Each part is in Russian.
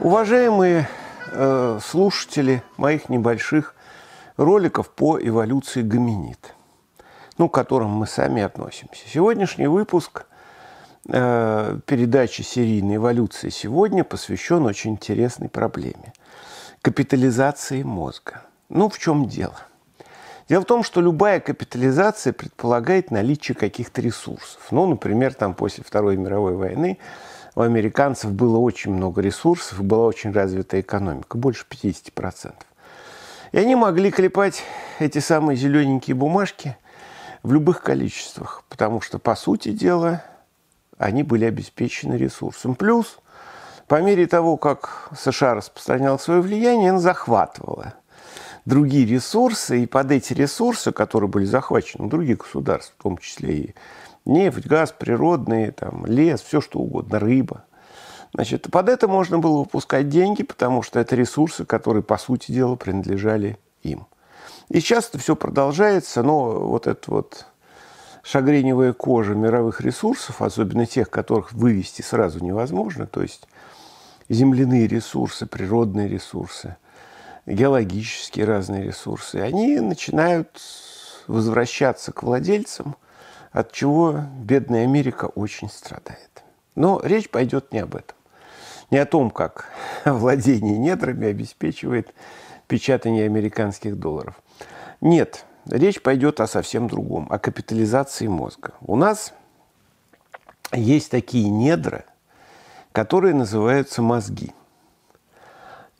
Уважаемые э, слушатели моих небольших роликов по эволюции гоминид, ну, к которым мы сами относимся. Сегодняшний выпуск э, передачи серийной эволюции сегодня посвящен очень интересной проблеме – капитализации мозга. Ну, в чем дело? Дело в том, что любая капитализация предполагает наличие каких-то ресурсов. Ну, например, там после Второй мировой войны у американцев было очень много ресурсов, была очень развитая экономика, больше 50%. И они могли клепать эти самые зелененькие бумажки в любых количествах, потому что, по сути дела, они были обеспечены ресурсом. Плюс, по мере того, как США распространял свое влияние, она захватывала другие ресурсы, и под эти ресурсы, которые были захвачены другие государства, в том числе и нефть, газ, природные, там, лес, все что угодно, рыба. Значит, под это можно было выпускать деньги, потому что это ресурсы, которые, по сути дела, принадлежали им. И сейчас это все продолжается, но вот это вот шагреневая кожа мировых ресурсов, особенно тех, которых вывести сразу невозможно, то есть земляные ресурсы, природные ресурсы, геологические разные ресурсы, они начинают возвращаться к владельцам – от чего бедная Америка очень страдает. Но речь пойдет не об этом. Не о том, как владение недрами обеспечивает печатание американских долларов. Нет, речь пойдет о совсем другом, о капитализации мозга. У нас есть такие недра, которые называются мозги –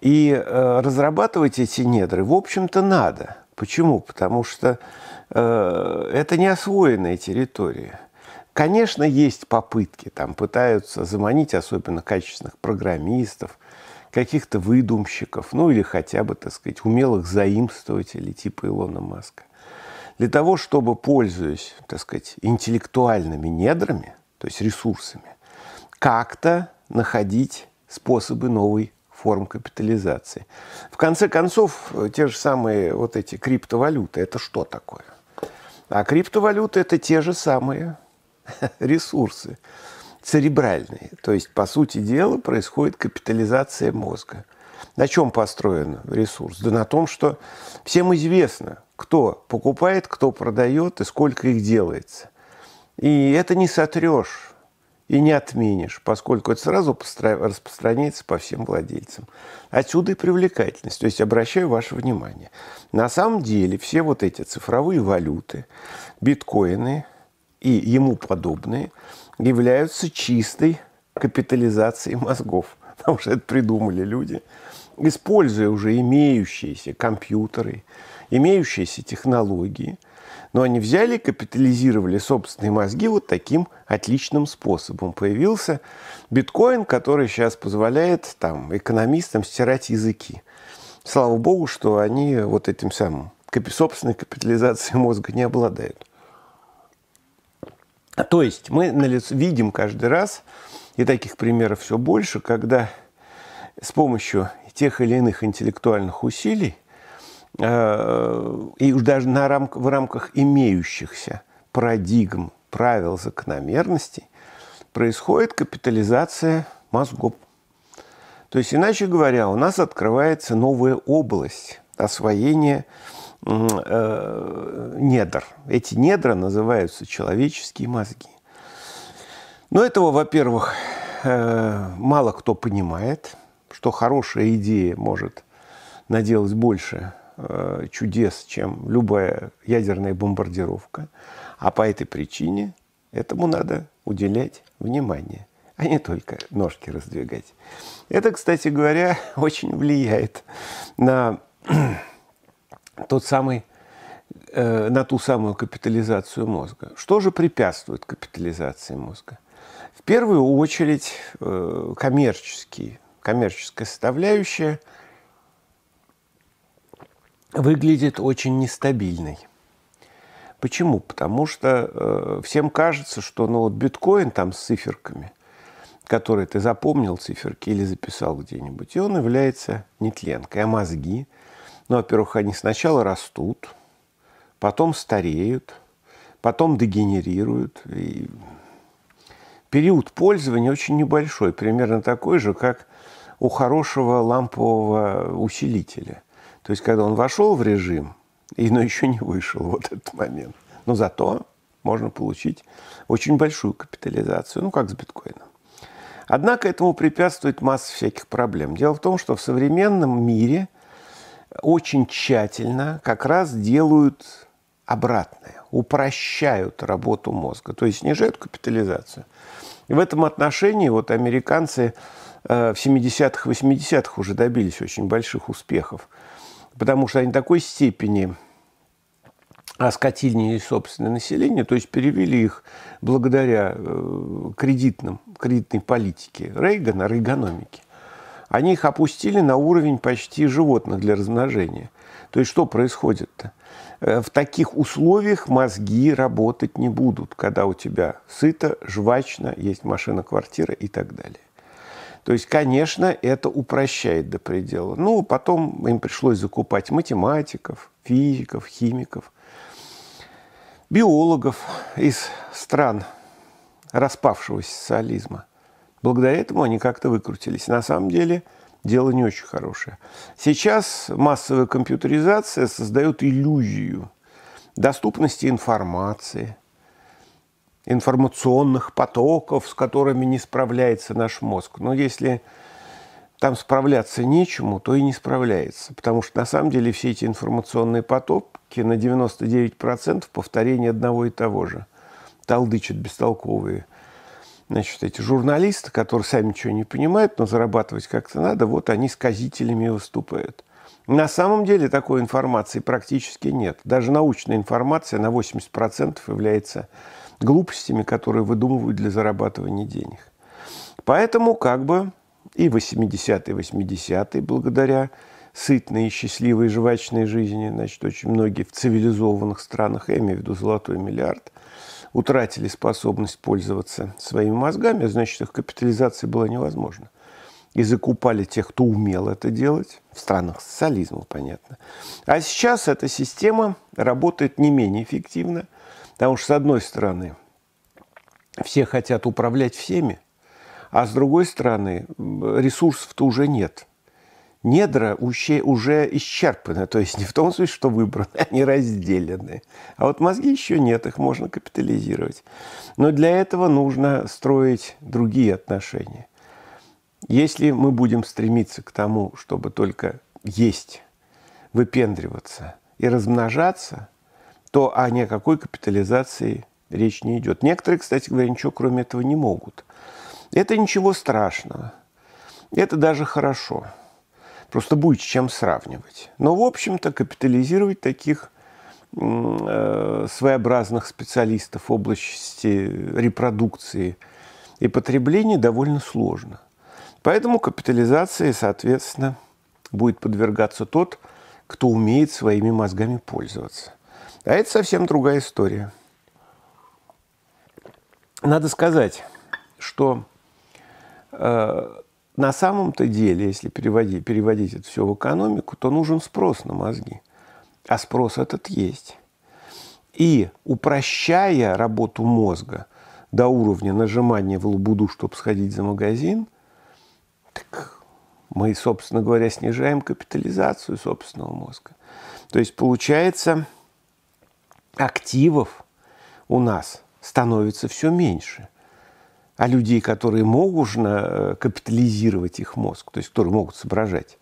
и э, разрабатывать эти недры, в общем-то, надо. Почему? Потому что э, это неосвоенная территория. Конечно, есть попытки, там пытаются заманить особенно качественных программистов, каких-то выдумщиков, ну или хотя бы, так сказать, умелых заимствователей типа Илона Маска. Для того, чтобы, пользуясь, так сказать, интеллектуальными недрами, то есть ресурсами, как-то находить способы новой форм капитализации. В конце концов, э, те же самые вот эти криптовалюты, это что такое? А криптовалюты – это те же самые ресурсы церебральные. То есть, по сути дела, происходит капитализация мозга. На чем построен ресурс? Да на том, что всем известно, кто покупает, кто продает и сколько их делается. И это не сотрешь и не отменишь, поскольку это сразу распространяется по всем владельцам. Отсюда и привлекательность. То есть обращаю ваше внимание. На самом деле все вот эти цифровые валюты, биткоины и ему подобные являются чистой капитализацией мозгов. Потому что это придумали люди, используя уже имеющиеся компьютеры, имеющиеся технологии, но они взяли, капитализировали собственные мозги вот таким отличным способом. Появился биткоин, который сейчас позволяет там, экономистам стирать языки. Слава богу, что они вот этим самым собственной капитализацией мозга не обладают. То есть мы видим каждый раз, и таких примеров все больше, когда с помощью тех или иных интеллектуальных усилий – Э, и уж даже на рамк, в рамках имеющихся парадигм, правил, закономерностей происходит капитализация мозгов. То есть, иначе говоря, у нас открывается новая область освоения э, недр. Эти недра называются человеческие мозги. Но этого, во-первых, э, мало кто понимает, что хорошая идея может наделать больше Э, чудес, чем любая ядерная бомбардировка. А по этой причине этому надо уделять внимание, а не только ножки раздвигать. Это, кстати говоря, очень влияет на тот самый э, на ту самую капитализацию мозга. Что же препятствует капитализации мозга? В первую очередь э, коммерческий, коммерческая составляющая – выглядит очень нестабильной. Почему? Потому что э, всем кажется, что ну, вот биткоин там с циферками, которые ты запомнил циферки или записал где-нибудь, и он является нетленкой. А мозги? Ну, во-первых, они сначала растут, потом стареют, потом дегенерируют. И период пользования очень небольшой, примерно такой же, как у хорошего лампового усилителя – то есть, когда он вошел в режим, и, но еще не вышел, вот этот момент. Но зато можно получить очень большую капитализацию, ну, как с биткоином. Однако этому препятствует масса всяких проблем. Дело в том, что в современном мире очень тщательно как раз делают обратное, упрощают работу мозга, то есть снижают капитализацию. И в этом отношении вот американцы э, в 70-х, 80-х уже добились очень больших успехов потому что они такой степени оскотильнили собственное население, то есть перевели их благодаря э, кредитным, кредитной политике Рейгана, рейгономике. Они их опустили на уровень почти животных для размножения. То есть что происходит-то? Э, в таких условиях мозги работать не будут, когда у тебя сыто, жвачно, есть машина, квартира и так далее. То есть, конечно, это упрощает до предела. Ну, потом им пришлось закупать математиков, физиков, химиков, биологов из стран распавшегося социализма. Благодаря этому они как-то выкрутились. На самом деле дело не очень хорошее. Сейчас массовая компьютеризация создает иллюзию доступности информации – информационных потоков, с которыми не справляется наш мозг. Но если там справляться нечему, то и не справляется. Потому что на самом деле все эти информационные потоки на 99% повторение одного и того же. Талдычат бестолковые. Значит, эти журналисты, которые сами ничего не понимают, но зарабатывать как-то надо, вот они сказителями выступают. На самом деле такой информации практически нет. Даже научная информация на 80% является глупостями, которые выдумывают для зарабатывания денег. Поэтому как бы и 80-е, 80-е, благодаря сытной и счастливой жвачной жизни, значит, очень многие в цивилизованных странах, я имею в виду золотой миллиард, утратили способность пользоваться своими мозгами, а значит, их капитализация была невозможна. И закупали тех, кто умел это делать, в странах социализма, понятно. А сейчас эта система работает не менее эффективно – Потому что, с одной стороны, все хотят управлять всеми, а с другой стороны, ресурсов-то уже нет. Недра уже исчерпаны, то есть не в том смысле, что выбраны, они разделены. А вот мозги еще нет, их можно капитализировать. Но для этого нужно строить другие отношения. Если мы будем стремиться к тому, чтобы только есть, выпендриваться и размножаться – то о никакой капитализации речь не идет. Некоторые, кстати говоря, ничего кроме этого не могут. Это ничего страшного. Это даже хорошо. Просто будет с чем сравнивать. Но, в общем-то, капитализировать таких э, своеобразных специалистов в области репродукции и потребления довольно сложно. Поэтому капитализации, соответственно, будет подвергаться тот, кто умеет своими мозгами пользоваться. А это совсем другая история. Надо сказать, что э, на самом-то деле, если переводить, переводить это все в экономику, то нужен спрос на мозги. А спрос этот есть. И упрощая работу мозга до уровня нажимания в лабуду, чтобы сходить за магазин, так мы, собственно говоря, снижаем капитализацию собственного мозга. То есть получается, активов у нас становится все меньше. А людей, которые можно э, капитализировать их мозг, то есть которые могут соображать,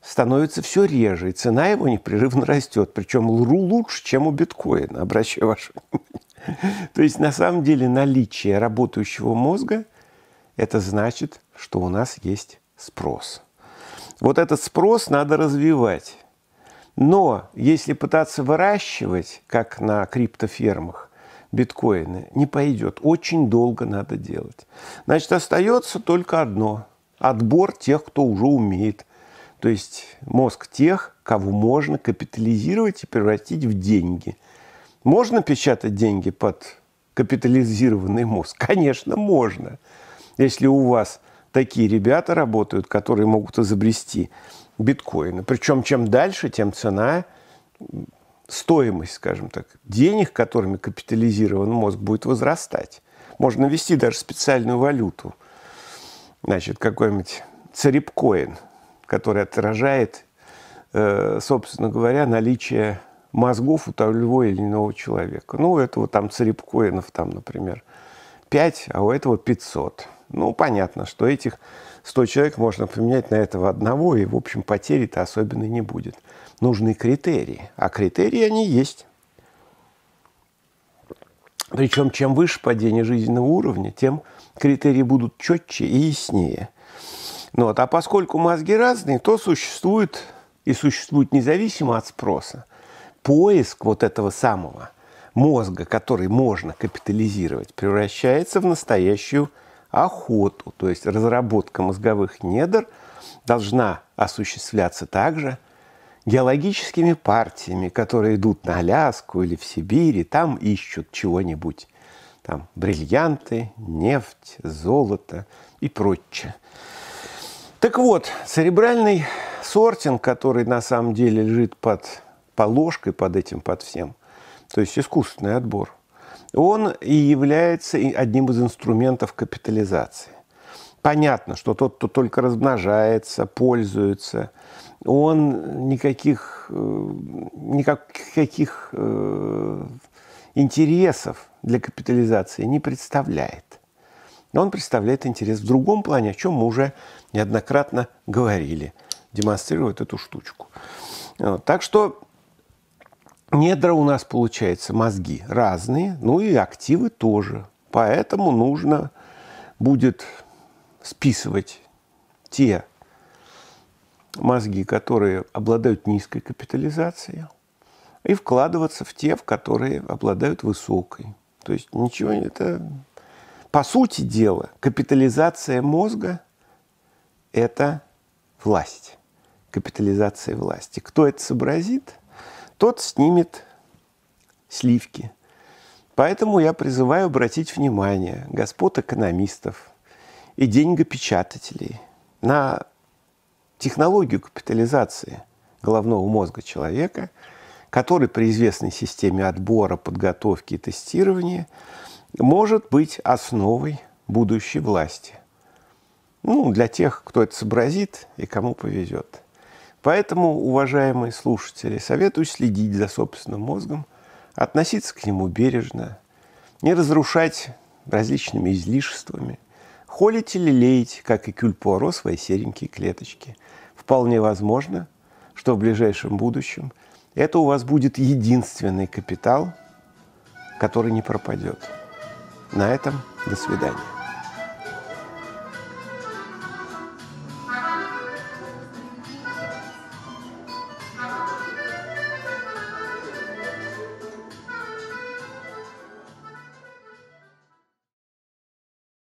становится все реже, и цена его непрерывно растет. Причем лру лучше, чем у биткоина, обращаю ваше внимание. То есть на самом деле наличие работающего мозга – это значит, что у нас есть спрос. Вот этот спрос надо развивать. Но если пытаться выращивать, как на криптофермах, биткоины, не пойдет. Очень долго надо делать. Значит, остается только одно – отбор тех, кто уже умеет. То есть мозг тех, кого можно капитализировать и превратить в деньги. Можно печатать деньги под капитализированный мозг? Конечно, можно. Если у вас такие ребята работают, которые могут изобрести биткоина. Причем чем дальше, тем цена, стоимость, скажем так, денег, которыми капитализирован мозг, будет возрастать. Можно ввести даже специальную валюту. Значит, какой-нибудь царипкоин, который отражает, э, собственно говоря, наличие мозгов у того или иного человека. Ну, у этого там царипкоинов, там, например, 5, а у этого 500. Ну, понятно, что этих 100 человек можно поменять на этого одного, и, в общем, потери-то особенно не будет. Нужны критерии, а критерии они есть. Причем, чем выше падение жизненного уровня, тем критерии будут четче и яснее. Ну, вот. А поскольку мозги разные, то существует и существует независимо от спроса поиск вот этого самого – мозга, который можно капитализировать, превращается в настоящую охоту, то есть разработка мозговых недр должна осуществляться также геологическими партиями, которые идут на Аляску или в Сибирь, и там ищут чего-нибудь. Там бриллианты, нефть, золото и прочее. Так вот, церебральный сортинг, который на самом деле лежит под положкой, под этим, под всем, то есть искусственный отбор, он и является одним из инструментов капитализации. Понятно, что тот, кто только размножается, пользуется, он никаких, э, никаких э, интересов для капитализации не представляет. Он представляет интерес в другом плане, о чем мы уже неоднократно говорили, демонстрирует эту штучку. Так что недра у нас, получается, мозги разные, ну и активы тоже. Поэтому нужно будет списывать те мозги, которые обладают низкой капитализацией, и вкладываться в те, в которые обладают высокой. То есть ничего это... По сути дела, капитализация мозга – это власть. Капитализация власти. Кто это сообразит – тот снимет сливки. Поэтому я призываю обратить внимание господ экономистов и деньгопечатателей на технологию капитализации головного мозга человека, который при известной системе отбора, подготовки и тестирования может быть основой будущей власти. Ну, для тех, кто это сообразит и кому повезет – Поэтому, уважаемые слушатели, советую следить за собственным мозгом, относиться к нему бережно, не разрушать различными излишествами, Холите или леять, как и кюль свои серенькие клеточки. Вполне возможно, что в ближайшем будущем это у вас будет единственный капитал, который не пропадет. На этом до свидания.